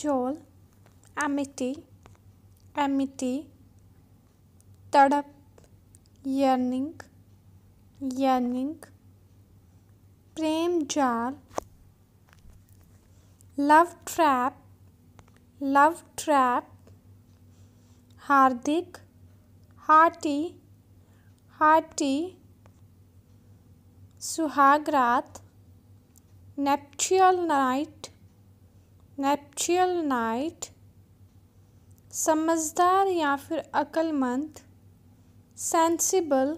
जोल amity amity तड़प yearning yearning प्रेम जाल लव ट्रैप लव ट्रैप हार्दिक हार्टी हार्टी सुहागरात नेपच्यूअल नाइट नेपचुअल नाइट समझदार या फिर अक्लमंद सेंसिबल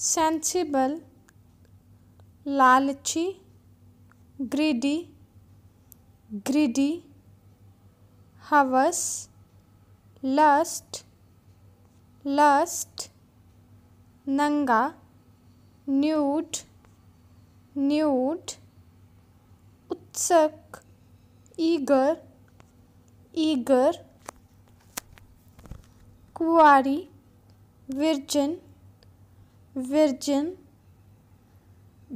सेंसिबल लालची ग्रीडी ग्रीडी हवस लस्ट लस्ट नंगा न्यूट न्यूट उत्सक ईगर ईगर कुआरी विर्जन विर्जन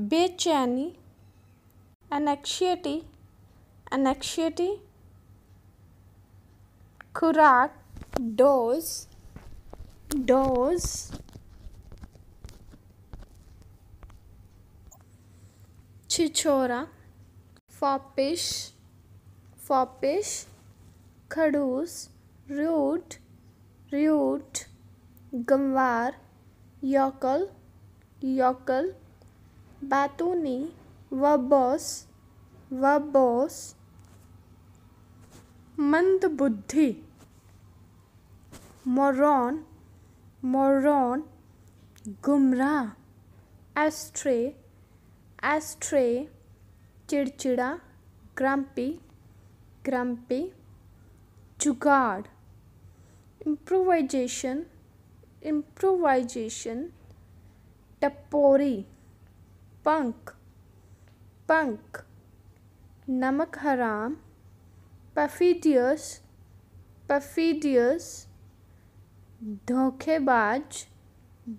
बेचैनी एनेक्शियटी एनेक्शियटी खुराक डोज डोज छिछोरा फॉपिश फॉपिश खड़ूस रूट रूट गंवार यकल यकल बैतूनी वबोस वबोस मंदबुद्धि मोरॉन मोरॉन गुमराह एस्ट्रे एस्ट्रे चिड़चिड़ा ग्रम्पी क्रम पे जुगाड़ इम्प्रोवाइजेशन इम्प्रोवाइजेशन टपोरी पंख पंख नमक हराम पफीडियस पफीडियस धोखेबाज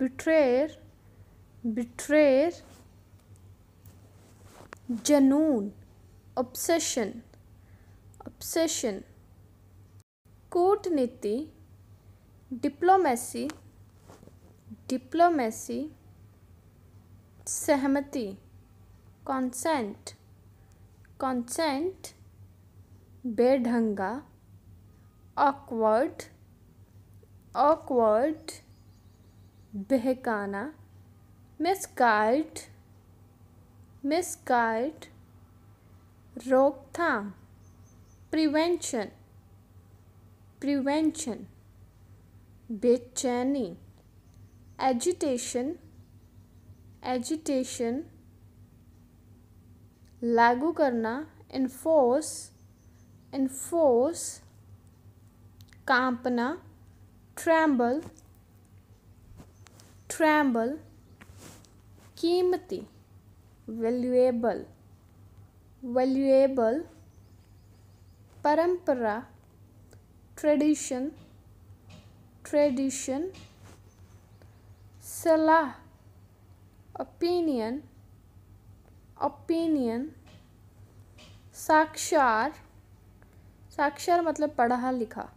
बिट्रेर बिट्रेर जनून ऑब्सेशन सेशन कूटनीति डिप्लोमेसी डिप्लोमेसी सहमति कॉन्सेंट कॉन्सेंट बेढंगा ऑकवर्ड ऑकवर्ड बहकाना मिसगाइड मिसगाइड रोकथाम प्रिवेंशन प्रिवेंशन बेचैनी एजिटेशन एजिटेशन लागू करना इन्फोर्स इन्फोर्स कांपना ट्रैम्बल ट्रैम्बल कीमती वैल्यूएबल वैल्यूएबल परंपरा ट्रेडिशन ट्रेडिशन सलाह ओपिनियन ओपिनियन साक्षर साक्षर मतलब पढ़ा लिखा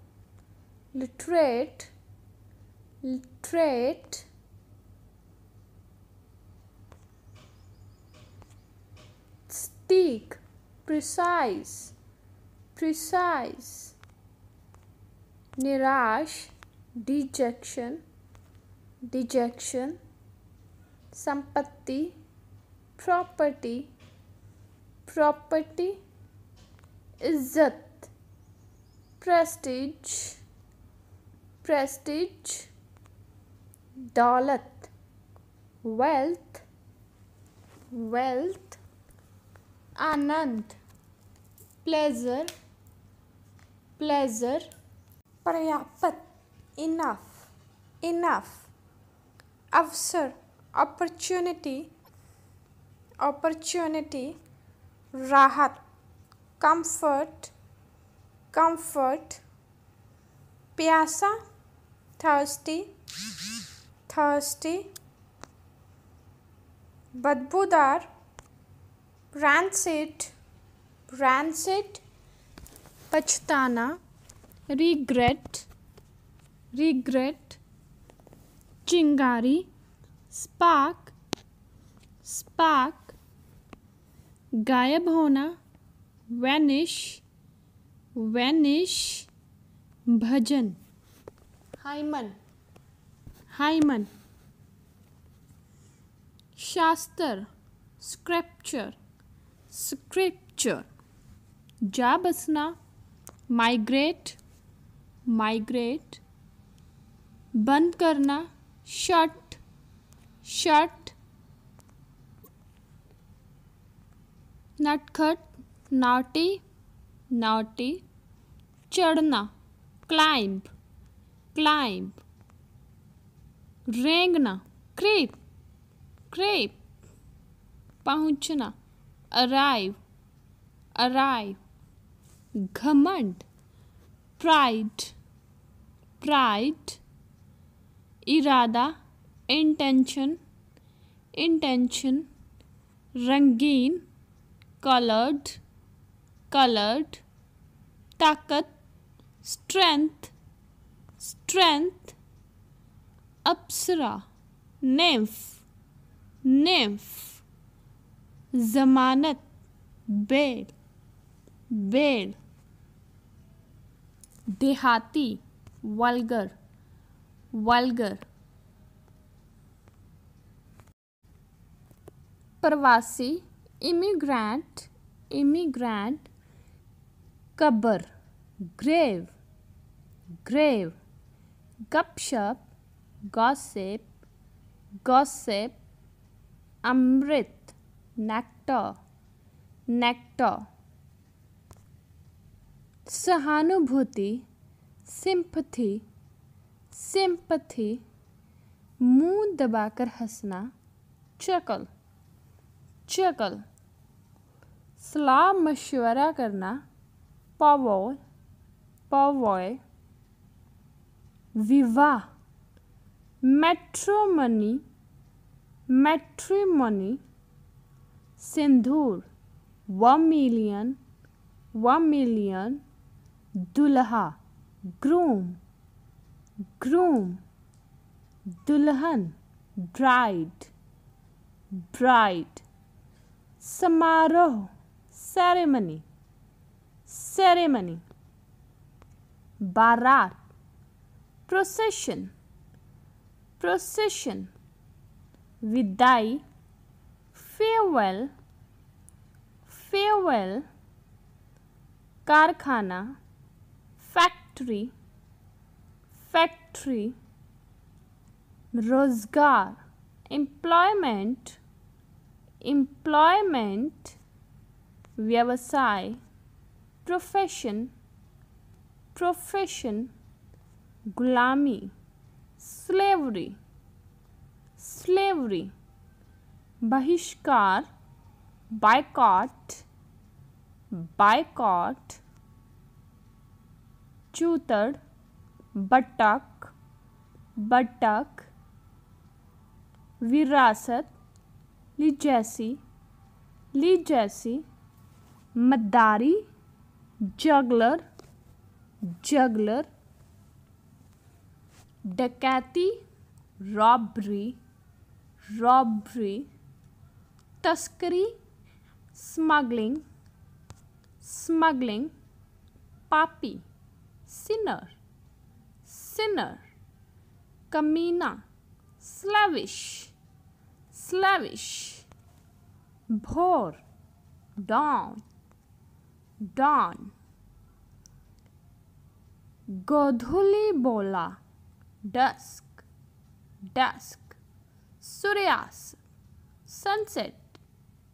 लिटरेट लिटरेट स्टीक प्रिसाइज़ precise निराश डिजेक्शन डिजेक्शन संपत्ति प्रॉपर्टी प्रॉपर्टी इज्जत प्रेस्टीज प्रेस्टीज दौलत वेल्थ वेल्थ आनंद प्लेजर प्लेजर पर्याप्त इनफ इनफ अवसर अपॉर्चुनिटी अपॉर्चुनिटी राहत कंफर्ट कंफर्ट प्यासा थर्स्टी थर्स्टी बदबूदार ब्रांसेट ब्रांसेट पछताना रिग्रेट रिग्रेट चिंगारी स्पार्क स्पार्क गायब होना वैनिश वैनिश भजन हाइमन हाइमन शास्त्र स्क्रिप्चर स्क्रिप्चर जा बसना माइग्रेट माइग्रेट बंद करना शट शट नटखट नाटी नाटी चढ़ना क्लाइंब क्लाइंब रेंगना क्रीप क्रीप पहुंचना अराइव अराइव घमंड प्राइड प्राइड इरादा इंटेंशन इंटेंशन रंगीन कलर्ड कलर्ड ताकत स्ट्रेंथ स्ट्रेंथ अप्सरा नेम्फ नेम्फ जमानत बेड बेड देहाती वल्गर वल्गर प्रवासी इमिग्रेंट इमिग्रेंट कब्र ग्रेव ग्रेव गपशप गॉसिप गॉसिप अमृत नेक्टर नेक्टर सहानुभूति सिंपथी सिंपथी मुंह दबाकर हंसना चकल चकल सलाह मशवरा करना पवॉय पवोय विवाह मैट्रोमनी मैट्रीमनी सिंदूर वन मिलियन वन मिलियन दुल्हा ग्रूम ग्रूम दुल्हन ब्राइड ब्राइड समारोह सेरेमनी सेरेमनी बारात प्रोसेशन प्रोसेशन विदाई फेयरवेल फेयरवेल कारखाना फैक्ट्री फैक्ट्री रोजगार एम्प्लॉयमेंट एम्प्लॉयमेंट व्यवसाय प्रोफेशन प्रोफेशन गुलामी स्लेवरी स्लेवरी बहिष्कार बायकॉट बायकॉट चूतड़ बटक बटक विरासत लिजैसी लिजैसी मदारी जगलर जगलर डकैती रॉबरी रॉबरी तस्करी स्मगलिंग स्मगलिंग पापी sinner, sinner, kamina, slavish, slavish, bhor, dawn, dawn, godhuli bola dusk dusk suryas sunset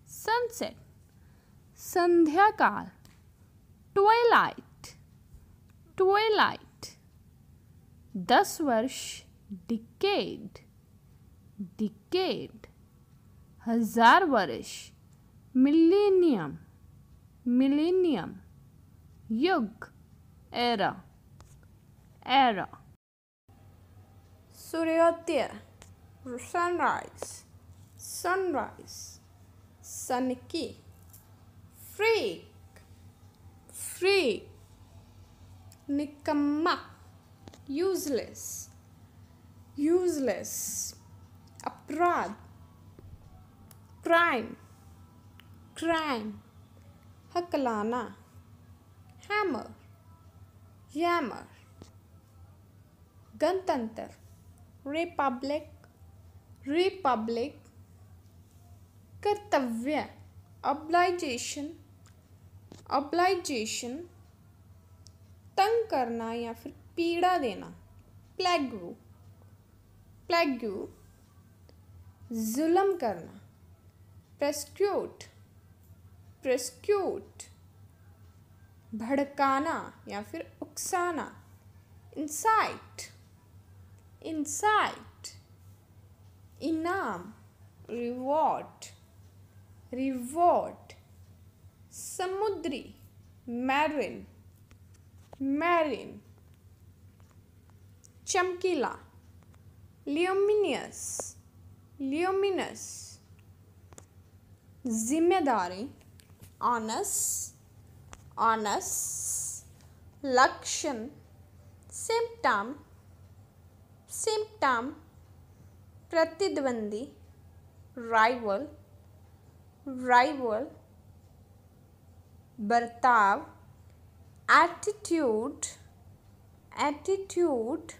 sunset संध्याकाल twilight twilight. Thus varsh decade, decade. हजार millennium millennium yug era era suryodaya sunrise sunrise sun freak freak निकम्मा useless useless अपराध crime crime हकलाना हैमर यामर गणतंत्र republic Republic कर्तव्य ऑब्लाइजेशन ऑब्लाइजेशन तंग करना या फिर पीड़ा देना प्लेग्यू प्लेग्यू जुलम करना प्रेस्क्यूट प्रेस्क्यूट भड़काना या फिर उकसाना इंसाइट इंसाइट इनाम रिवॉर्ड रिवॉर्ड समुद्री मैरिन मैरिन चमकीला लियोमिनियस लियोमिनस जिम्मेदारी ऑनस ऑनस लक्षण सिम्टम सिम्टम प्रतिद्वंदी राइवल राइवल बर्ताव attitude attitude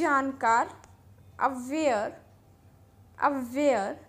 jankar aware aware